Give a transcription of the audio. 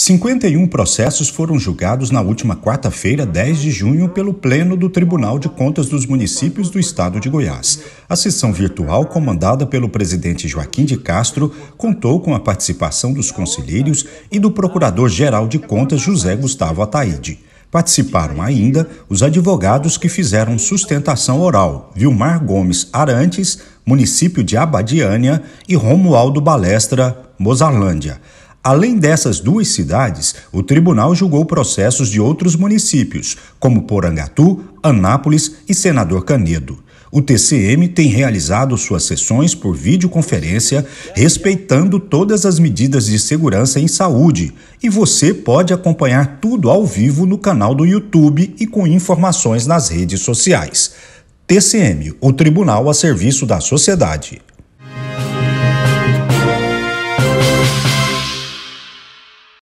51 processos foram julgados na última quarta-feira, 10 de junho, pelo Pleno do Tribunal de Contas dos Municípios do Estado de Goiás. A sessão virtual, comandada pelo presidente Joaquim de Castro, contou com a participação dos conselheiros e do Procurador-Geral de Contas José Gustavo Ataíde. Participaram ainda os advogados que fizeram sustentação oral, Vilmar Gomes Arantes, município de Abadiânia, e Romualdo Balestra, Mozarlândia. Além dessas duas cidades, o tribunal julgou processos de outros municípios, como Porangatu, Anápolis e Senador Canedo. O TCM tem realizado suas sessões por videoconferência, respeitando todas as medidas de segurança em saúde, e você pode acompanhar tudo ao vivo no canal do YouTube e com informações nas redes sociais. TCM, o tribunal a serviço da sociedade.